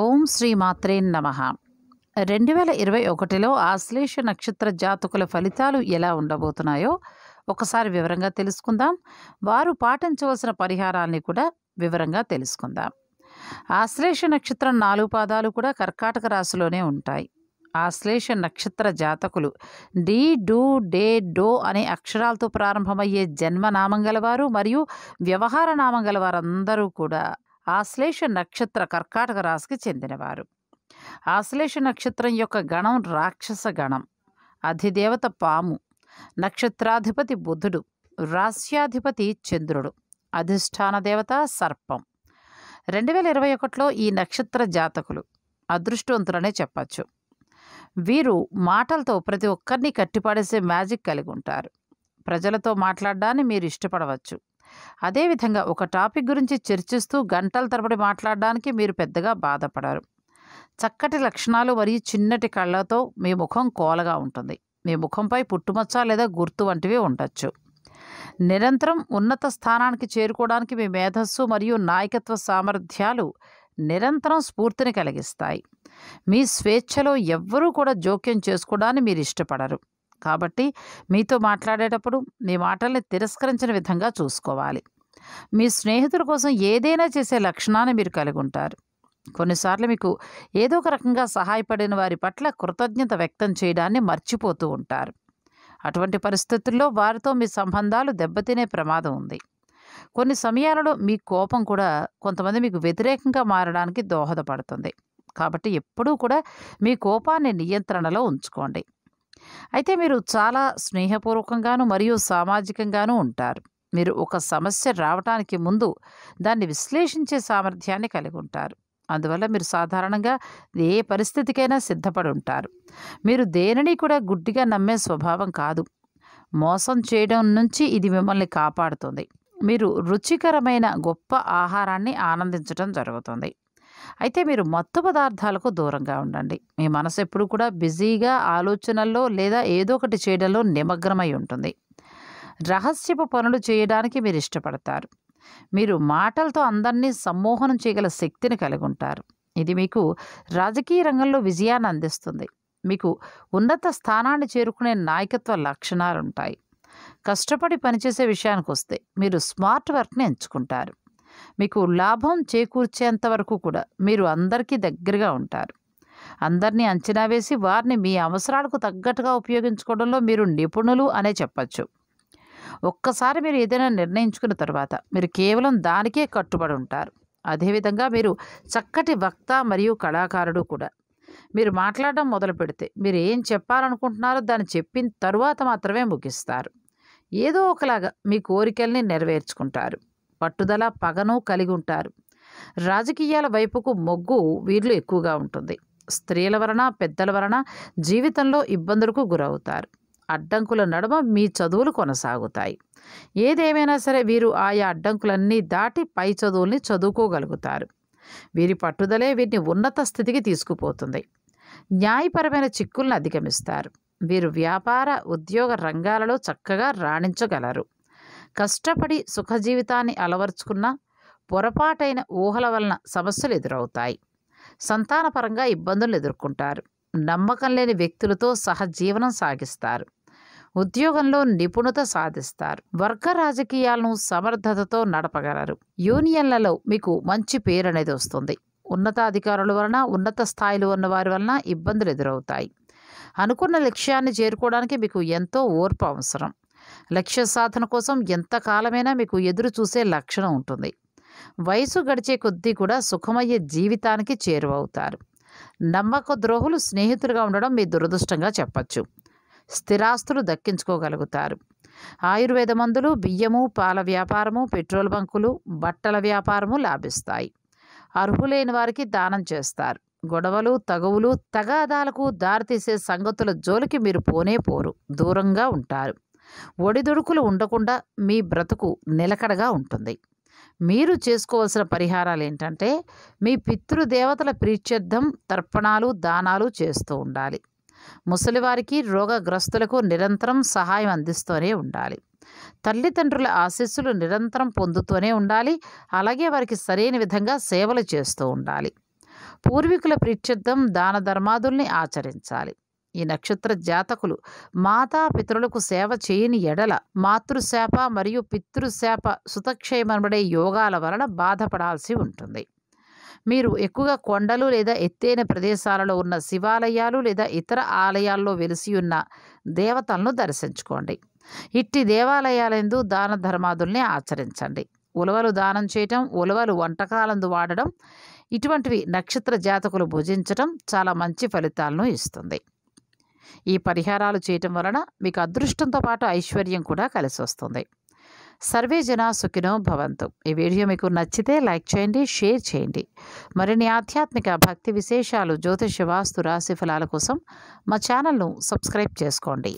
ఓం శ్రీ మాత్రే నమ రెండు వేల ఇరవై ఒకటిలో ఆశ్లేష నక్షత్ర జాతకుల ఫలితాలు ఎలా ఉండబోతున్నాయో ఒకసారి వివరంగా తెలుసుకుందాం వారు పాటించవలసిన పరిహారాన్ని కూడా వివరంగా తెలుసుకుందాం ఆశ్లేష నక్షత్రం నాలుగు పాదాలు కూడా కర్కాటక రాశిలోనే ఉంటాయి ఆశ్లేష నక్షత్ర జాతకులు డి డూ డే డో అనే అక్షరాలతో ప్రారంభమయ్యే జన్మ నామం గలవారు మరియు వ్యవహార నామం గలవారందరూ కూడా ఆశ్లేష నక్షత్ర కర్కాటక రాశికి చెందినవారు ఆశ్లేష నక్షత్రం యొక్క గణం రాక్షస గణం అధిదేవత పాము నక్షత్రాధిపతి బుధుడు రాస్యాధిపతి చంద్రుడు అధిష్టాన దేవత సర్పం రెండు వేల ఇరవై ఒకటిలో ఈ నక్షత్ర జాతకులు అదృష్టవంతులనే చెప్పచ్చు వీరు మాటలతో ప్రతి ఒక్కరిని కట్టిపడేసే మ్యాజిక్ కలిగి ఉంటారు ప్రజలతో మాట్లాడడాన్ని మీరు ఇష్టపడవచ్చు అదేవిధంగా ఒక టాపిక్ గురించి చర్చిస్తూ గంటల తరబడి మాట్లాడడానికి మీరు పెద్దగా బాధపడరు చక్కటి లక్షణాలు మరియు చిన్నటి కళ్ళతో మీ ముఖం కోలగా ఉంటుంది మీ ముఖంపై పుట్టుమచ్చ లేదా గుర్తు వంటివి ఉండొచ్చు నిరంతరం ఉన్నత స్థానానికి చేరుకోవడానికి మీ మేధస్సు మరియు నాయకత్వ సామర్థ్యాలు నిరంతరం స్ఫూర్తిని కలిగిస్తాయి మీ స్వేచ్ఛలో ఎవ్వరూ కూడా జోక్యం చేసుకోవడాన్ని మీరు ఇష్టపడరు కాబట్టి మీతో మాట్లాడేటప్పుడు మీ మాటల్ని తిరస్కరించిన విధంగా చూసుకోవాలి మీ స్నేహితుల కోసం ఏదైనా చేసే లక్షణాన్ని మీరు కలిగి ఉంటారు కొన్నిసార్లు మీకు ఏదో ఒక రకంగా సహాయపడిన వారి పట్ల కృతజ్ఞత వ్యక్తం చేయడాన్ని మర్చిపోతూ ఉంటారు అటువంటి పరిస్థితుల్లో వారితో మీ సంబంధాలు దెబ్బతినే ప్రమాదం ఉంది కొన్ని సమయాలలో మీ కోపం కూడా కొంతమంది మీకు వ్యతిరేకంగా మారడానికి దోహదపడుతుంది కాబట్టి ఎప్పుడూ కూడా మీ కోపాన్ని నియంత్రణలో ఉంచుకోండి అయితే మీరు చాలా స్నేహపూర్వకంగాను మరియు సామాజికంగాను ఉంటారు మీరు ఒక సమస్య రావటానికి ముందు దాన్ని విశ్లేషించే సామర్థ్యాన్ని కలిగి ఉంటారు అందువల్ల మీరు సాధారణంగా ఏ పరిస్థితికైనా సిద్ధపడి ఉంటారు మీరు దేనిని కూడా గుడ్డిగా నమ్మే స్వభావం కాదు మోసం చేయడం నుంచి ఇది మిమ్మల్ని కాపాడుతుంది మీరు రుచికరమైన గొప్ప ఆహారాన్ని ఆనందించడం జరుగుతుంది అయితే మీరు మత్తు పదార్థాలకు దూరంగా ఉండండి మీ మనసు ఎప్పుడు కూడా బిజీగా ఆలోచనల్లో లేదా ఏదో ఒకటి చేయడంలో నిమగ్నమై ఉంటుంది రహస్యపు పనులు చేయడానికి మీరు ఇష్టపడతారు మీరు మాటలతో అందరినీ సమ్మోహనం చేయగల శక్తిని కలిగి ఉంటారు ఇది మీకు రాజకీయ రంగంలో విజయాన్ని అందిస్తుంది మీకు ఉన్నత స్థానాన్ని చేరుకునే నాయకత్వ లక్షణాలు ఉంటాయి కష్టపడి పనిచేసే విషయానికి వస్తే మీరు స్మార్ట్ వర్క్ని ఎంచుకుంటారు మీకు లాభం చేకూర్చేంత వరకు కూడా మీరు అందరికీ దగ్గరగా ఉంటారు అందరినీ అంచనా వేసి వారిని మీ అవసరాలకు తగ్గట్టుగా ఉపయోగించుకోవడంలో మీరు నిపుణులు అనే చెప్పచ్చు ఒక్కసారి మీరు ఏదైనా నిర్ణయించుకున్న తర్వాత మీరు కేవలం దానికే కట్టుబడి ఉంటారు అదేవిధంగా మీరు చక్కటి వక్త మరియు కళాకారుడు కూడా మీరు మాట్లాడడం మొదలు పెడితే మీరు ఏం చెప్పాలనుకుంటున్నారో దాన్ని చెప్పిన తరువాత మాత్రమే ముగిస్తారు ఏదో ఒకలాగా మీ కోరికల్ని నెరవేర్చుకుంటారు పట్టుదల పగను కలిగి ఉంటారు రాజకీయాల వైపుకు మొగ్గు వీళ్ళు ఎక్కువగా ఉంటుంది స్త్రీల వలన పెద్దల వలన జీవితంలో ఇబ్బందులకు గురవుతారు అడ్డంకుల నడుమ మీ చదువులు కొనసాగుతాయి ఏదేమైనా సరే వీరు ఆయా అడ్డంకులన్నీ దాటి పై చదువుల్ని చదువుకోగలుగుతారు వీరి పట్టుదలే వీరిని ఉన్నత స్థితికి తీసుకుపోతుంది న్యాయపరమైన చిక్కులను అధిగమిస్తారు వీరు వ్యాపార ఉద్యోగ రంగాలలో చక్కగా రాణించగలరు కష్టపడి సుఖజీవితాన్ని అలవర్చుకున్న పొరపాటైన ఊహల వలన సమస్యలు ఎదురవుతాయి సంతానపరంగా ఇబ్బందులు ఎదుర్కొంటారు నమ్మకం లేని వ్యక్తులతో సహజీవనం సాగిస్తారు ఉద్యోగంలో నిపుణత సాధిస్తారు వర్గ రాజకీయాలను సమర్థతతో నడపగలరు యూనియన్లలో మీకు మంచి పేరు అనేది వస్తుంది ఉన్నతాధికారుల వలన ఉన్నత స్థాయిలో ఉన్న వారి వలన ఇబ్బందులు ఎదురవుతాయి అనుకున్న లక్ష్యాన్ని చేరుకోవడానికి మీకు ఎంతో ఓర్పు అవసరం లక్ష్య సాధన కోసం ఎంతకాలమైనా మీకు ఎదురు చూసే లక్షణం ఉంటుంది వయసు గడిచే కొద్దీ కూడా సుఖమయ్యే జీవితానికి చేరువవుతారు నమ్మక ద్రోహులు స్నేహితులుగా ఉండడం మీ దురదృష్టంగా చెప్పచ్చు స్థిరాస్తులు దక్కించుకోగలుగుతారు ఆయుర్వేద మందులు బియ్యము పాల వ్యాపారము పెట్రోల్ బంకులు బట్టల వ్యాపారము లాభిస్తాయి అర్హులైన వారికి దానం చేస్తారు గొడవలు తగువులు తగాదాలకు దారితీసే సంగతుల జోలికి మీరు పోనే పోరు దూరంగా ఉంటారు ఒడిదుడుకులు ఉండకుండా మీ బ్రతుకు నిలకడగా ఉంటుంది మీరు చేసుకోవాల్సిన పరిహారాలు ఏంటంటే మీ పితృదేవతల ప్రీత్యర్థం తర్పణాలు దానాలు చేస్తూ ఉండాలి ముసలివారికి రోగగ్రస్తులకు నిరంతరం సహాయం అందిస్తూనే ఉండాలి తల్లిదండ్రుల ఆశీస్సులు నిరంతరం పొందుతూనే ఉండాలి అలాగే వారికి సరైన విధంగా సేవలు చేస్తూ ఉండాలి పూర్వీకుల ప్రీత్యర్థం దాన ధర్మాదుల్ని ఆచరించాలి ఈ నక్షత్ర జాతకులు మాతాపితరులకు సేవ చేయని ఎడల మాతృశాప మరియు పితృశాప సుతక్షయమనబడే యోగాల వలన బాధపడాల్సి ఉంటుంది మీరు ఎక్కువగా కొండలు లేదా ఎత్తైన ప్రదేశాలలో ఉన్న శివాలయాలు లేదా ఇతర ఆలయాల్లో వెలిసి ఉన్న దేవతలను దర్శించుకోండి ఇట్టి దేవాలయాలందు దాన ధర్మాదుల్ని ఆచరించండి ఉలవలు దానం చేయటం ఉలవలు వంటకాలందు వాడడం ఇటువంటివి నక్షత్ర జాతకులు భుజించటం చాలా మంచి ఫలితాలను ఇస్తుంది ఈ పరిహారాలు చేయటం వలన మీకు అదృష్టంతో పాటు ఐశ్వర్యం కూడా కలిసి వస్తుంది సర్వే జన సుఖినో భవంతు ఈ వీడియో మీకు నచ్చితే లైక్ చేయండి షేర్ చేయండి మరిన్ని ఆధ్యాత్మిక భక్తి విశేషాలు జ్యోతిష వాస్తు రాశి ఫలాల కోసం మా ఛానల్ను సబ్స్క్రైబ్ చేసుకోండి